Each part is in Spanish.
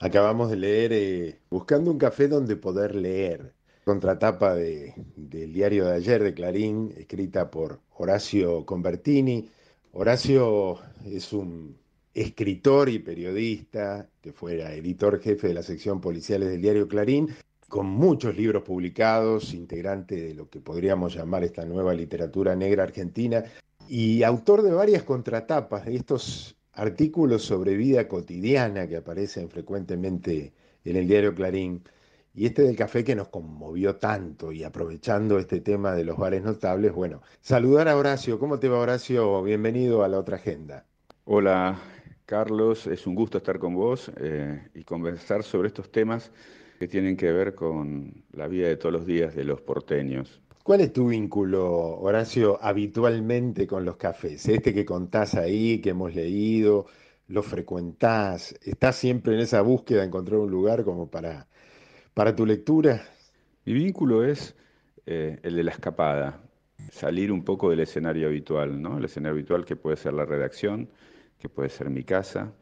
Acabamos de leer eh, Buscando un café donde poder leer, contratapa de, del diario de ayer de Clarín, escrita por Horacio Convertini. Horacio es un escritor y periodista que fuera editor jefe de la sección policiales del diario Clarín, con muchos libros publicados, integrante de lo que podríamos llamar esta nueva literatura negra argentina y autor de varias contratapas de estos artículos sobre vida cotidiana que aparecen frecuentemente en el diario Clarín, y este del café que nos conmovió tanto y aprovechando este tema de los bares notables, bueno, saludar a Horacio. ¿Cómo te va Horacio? Bienvenido a la otra agenda. Hola Carlos, es un gusto estar con vos eh, y conversar sobre estos temas que tienen que ver con la vida de todos los días de los porteños. ¿Cuál es tu vínculo, Horacio, habitualmente con los cafés? Este que contás ahí, que hemos leído, lo frecuentás, ¿estás siempre en esa búsqueda de encontrar un lugar como para, para tu lectura? Mi vínculo es eh, el de la escapada, salir un poco del escenario habitual, ¿no? El escenario habitual que puede ser la redacción, que puede ser mi casa,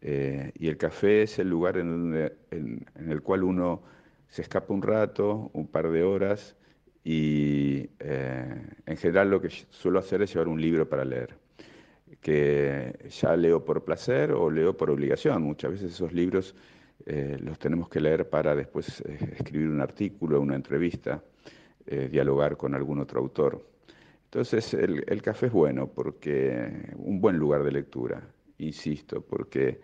eh, y el café es el lugar en, donde, en el cual uno se escapa un rato, un par de horas, y eh, en general lo que suelo hacer es llevar un libro para leer, que ya leo por placer o leo por obligación. Muchas veces esos libros eh, los tenemos que leer para después eh, escribir un artículo, una entrevista, dialogar con algún otro autor. Entonces el, el, café es bueno porque un buen lugar de lectura, insisto, porque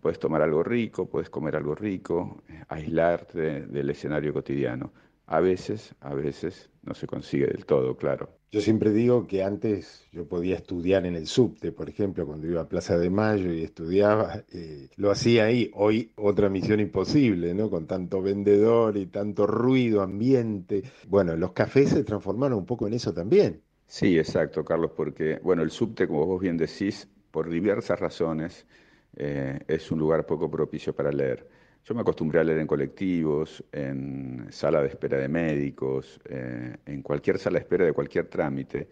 puedes tomar algo rico, puedes comer algo rico, aislarte del escenario cotidiano. A veces, a veces no se consigue del todo, claro. Yo siempre digo que antes yo podía estudiar en el subte, por ejemplo, cuando iba a Plaza de Mayo y estudiaba, eh, lo hacía ahí. Hoy otra misión imposible, ¿no? Con tanto vendedor y tanto ruido, ambiente. Bueno, los cafés se transformaron un poco en eso también. Sí, exacto, Carlos, porque, bueno, el subte, como vos bien decís, por diversas razones, eh, es un lugar poco propicio para leer. Yo me acostumbré a leer en colectivos, en sala de espera de médicos, eh, en cualquier sala de espera de cualquier trámite.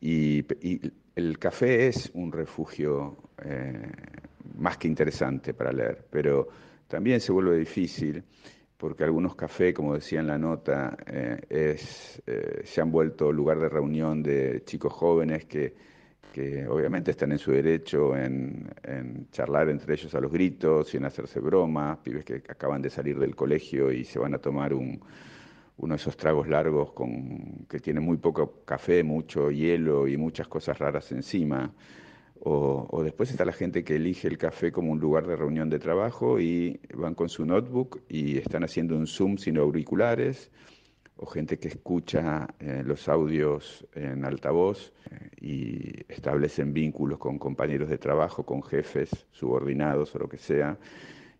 Y, el café es un refugio eh, más que interesante para leer, pero también se vuelve difícil porque algunos cafés, como decía en la nota, eh, se han vuelto lugar de reunión de chicos jóvenes que que obviamente están en su derecho en, charlar entre ellos a los gritos y en hacerse bromas, pibes que acaban de salir del colegio y se van a tomar uno de esos tragos largos que tiene muy poco café, mucho hielo y muchas cosas raras encima. O, o, después está la gente que elige el café como un lugar de reunión de trabajo y van con su notebook y están haciendo un Zoom sin auriculares o gente que escucha eh, los audios en altavoz eh, y establecen vínculos con compañeros de trabajo, con jefes, subordinados o lo que sea,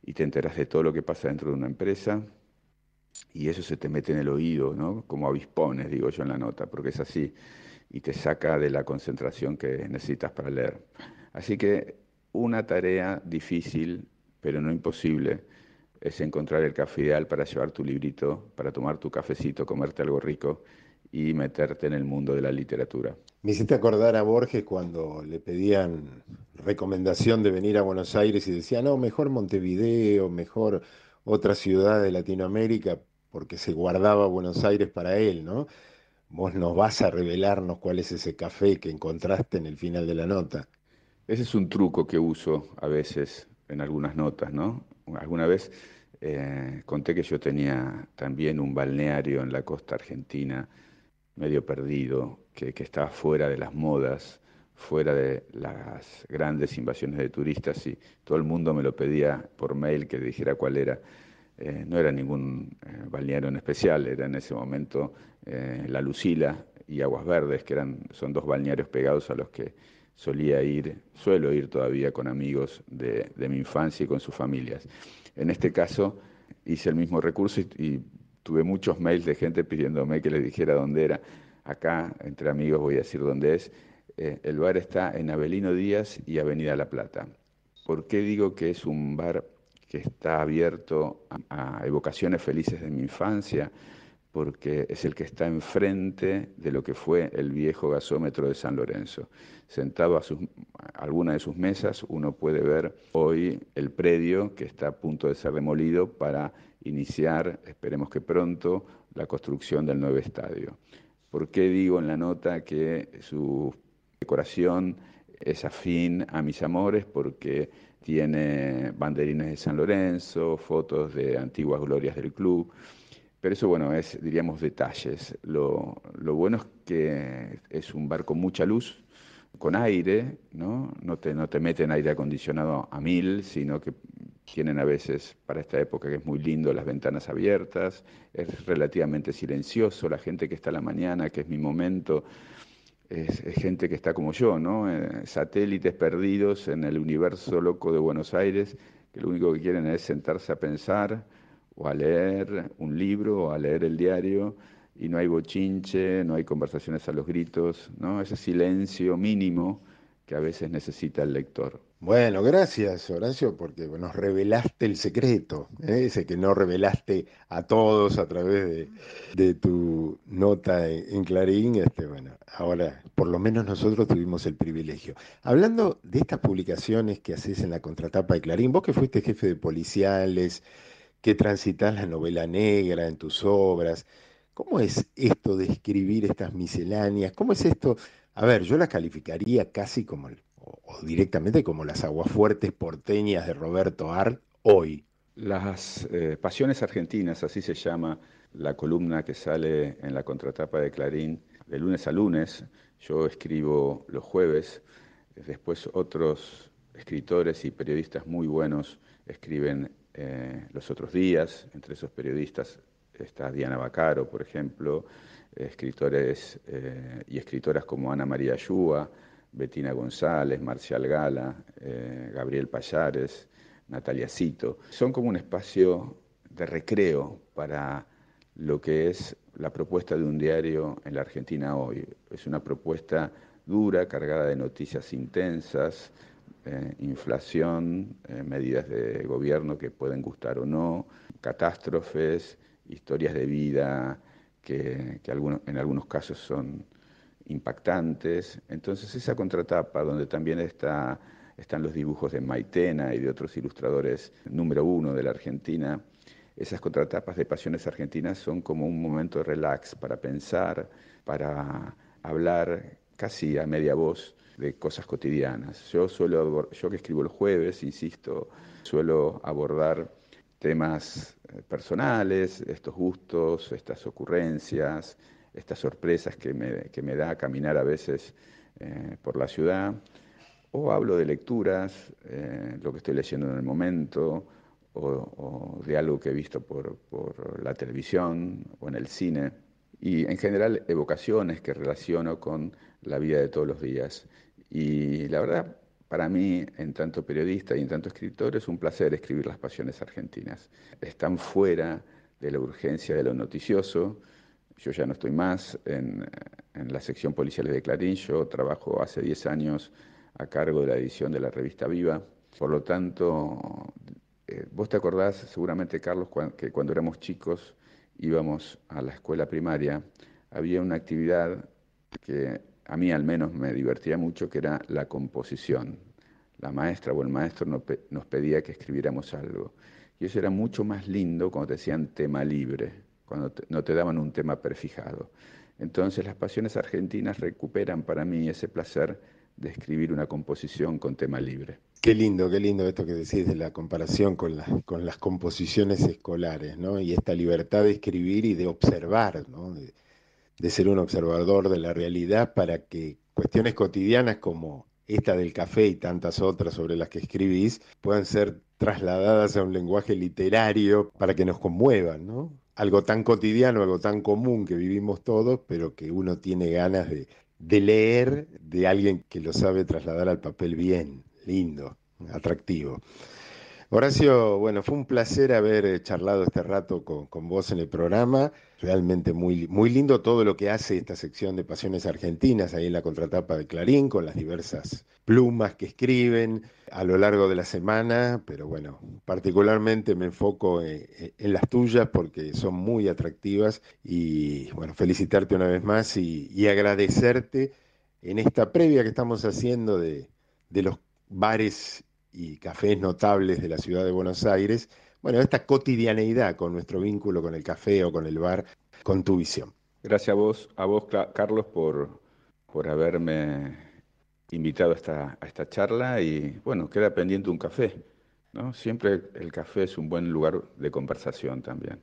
y te enteras de todo lo que pasa dentro de una empresa y eso se te mete en el oído, ¿no? Como avispones, digo yo en la nota, porque es así y te saca de la concentración que necesitas para leer. Así que una tarea difícil, pero no imposible, es encontrar el café ideal para llevar tu librito, para tomar tu cafecito, comerte algo rico y meterte en el mundo de la literatura. Me hiciste acordar a Borges cuando le pedían recomendación de venir a Buenos Aires y decía, no, mejor Montevideo, mejor otra ciudad de Latinoamérica, porque se guardaba Buenos Aires para él, ¿no? Vos nos vas a revelarnos cuál es ese café que encontraste en el final de la nota. Ese es un truco que uso a veces en algunas notas, ¿no? Alguna vez eh, conté que yo tenía también un balneario en la costa argentina, medio perdido, que, estaba fuera de las modas, fuera de las grandes invasiones de turistas y todo el mundo me lo pedía por mail que dijera cuál era. Eh, no era ningún eh, balneario en especial, era en ese momento La Lucila y Aguas Verdes, que eran, son dos balnearios pegados a los que solía ir, suelo ir todavía con amigos de, mi infancia y con sus familias. En este caso hice el mismo recurso y, tuve muchos mails de gente pidiéndome que les dijera dónde era. Acá, entre amigos, voy a decir dónde es. Eh, el bar está en Avelino Díaz y Avenida La Plata. ¿Por qué digo que es un bar que está abierto a evocaciones felices de mi infancia? porque es el que está enfrente de lo que fue el viejo gasómetro de San Lorenzo. Sentado a, alguna de sus mesas, uno puede ver hoy el predio que está a punto de ser demolido para iniciar, esperemos que pronto, la construcción del nuevo estadio. ¿Por qué digo en la nota que su decoración es afín a mis amores? Porque tiene banderines de San Lorenzo, fotos de antiguas glorias del club pero eso, bueno, es, diríamos, detalles. Lo, bueno es que es un bar con mucha luz, con aire, ¿no? No te, meten aire acondicionado a mil, sino que tienen a veces, para esta época que es muy lindo, las ventanas abiertas, es relativamente silencioso, la gente que está la mañana, que es mi momento, es, gente que está como yo, ¿no? Eh, satélites perdidos en el universo loco de Buenos Aires, que lo único que quieren es sentarse a pensar o a leer un libro o a leer el diario y no hay bochinche, no hay conversaciones a los gritos, ¿no? Ese silencio mínimo que a veces necesita el lector. Bueno, gracias Horacio, porque nos revelaste el secreto, ¿eh? ese que no revelaste a todos a través de, de tu nota en, Clarín. Este, bueno, ahora por lo menos nosotros tuvimos el privilegio. Hablando de estas publicaciones que haces en la contratapa de Clarín, vos que fuiste jefe de policiales, que transitas la novela negra en tus obras. ¿Cómo es esto de escribir estas misceláneas? ¿Cómo es esto? A ver, yo las calificaría casi como, o directamente como las aguafuertes porteñas de Roberto Art hoy. Las eh, Pasiones Argentinas, así se llama la columna que sale en la contratapa de Clarín de lunes a lunes. Yo escribo los jueves, después otros escritores y periodistas muy buenos escriben eh, los otros días. Entre esos periodistas está Diana Bacaro, por ejemplo, eh, escritores eh, y escritoras como Ana María Ayúa, Bettina González, Marcial Gala, Gabriel Payares, Natalia Cito. Son como un espacio de recreo para lo que es la propuesta de un diario en la Argentina hoy. Es una propuesta dura, cargada de noticias intensas, eh, inflación, eh, medidas de gobierno que pueden gustar o no, catástrofes, historias de vida que, en algunos casos son impactantes. Entonces esa contratapa donde también está, están los dibujos de Maitena y de otros ilustradores número uno de la Argentina, esas contratapas de Pasiones Argentinas son como un momento de relax para pensar, para hablar casi a media voz de cosas cotidianas. Yo suelo, yo que escribo el jueves, insisto, suelo abordar temas eh, personales, estos gustos, estas ocurrencias, estas sorpresas que me, que me da caminar a veces eh, por la ciudad, o hablo de lecturas, eh, lo que estoy leyendo en el momento, o, de algo que he visto por, por la televisión o en el cine, y en general evocaciones que relaciono con la vida de todos los días. Y la verdad, para mí, en tanto periodista y en tanto escritor, es un placer escribir las pasiones argentinas. Están fuera de la urgencia de lo noticioso. Yo ya no estoy más en, la sección policial de Clarín. Yo trabajo hace 10 años a cargo de la edición de la revista Viva. Por lo tanto, eh, vos te acordás seguramente, Carlos, que cuando éramos chicos íbamos a la escuela primaria, había una actividad que a mí al menos me divertía mucho, que era la composición. La maestra o el maestro nos pedía que escribiéramos algo. Y eso era mucho más lindo cuando te decían tema libre, cuando no te daban un tema prefijado. Entonces las pasiones argentinas recuperan para mí ese placer de escribir una composición con tema libre. Qué lindo, qué lindo esto que decís de la comparación con las, composiciones escolares, ¿no? Y esta libertad de escribir y de observar, ¿no? de ser un observador de la realidad para que cuestiones cotidianas como esta del café y tantas otras sobre las que escribís puedan ser trasladadas a un lenguaje literario para que nos conmuevan, ¿no? Algo tan cotidiano, algo tan común que vivimos todos, pero que uno tiene ganas de, de leer de alguien que lo sabe trasladar al papel bien, lindo, atractivo. Horacio, bueno, fue un placer haber eh, charlado este rato con, vos en el programa. Realmente muy, muy lindo todo lo que hace esta sección de Pasiones Argentinas ahí en la contratapa de Clarín, con las diversas plumas que escriben a lo largo de la semana. Pero bueno, particularmente me enfoco eh, eh, en, las tuyas porque son muy atractivas. Y bueno, felicitarte una vez más y, agradecerte en esta previa que estamos haciendo de, de los bares y cafés notables de la ciudad de Buenos Aires, bueno, esta cotidianeidad con nuestro vínculo con el café o con el bar, con tu visión. Gracias a vos, a vos Carlos, por, por haberme invitado a esta, a esta charla y bueno, queda pendiente un café. ¿no? Siempre el café es un buen lugar de conversación también.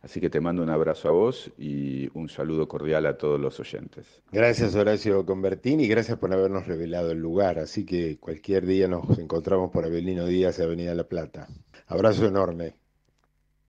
Así que te mando un abrazo a vos y un saludo cordial a todos los oyentes. Gracias Horacio Convertini, y gracias por habernos revelado el lugar. Así que cualquier día nos encontramos por Avelino Díaz, Avenida La Plata. Abrazo enorme.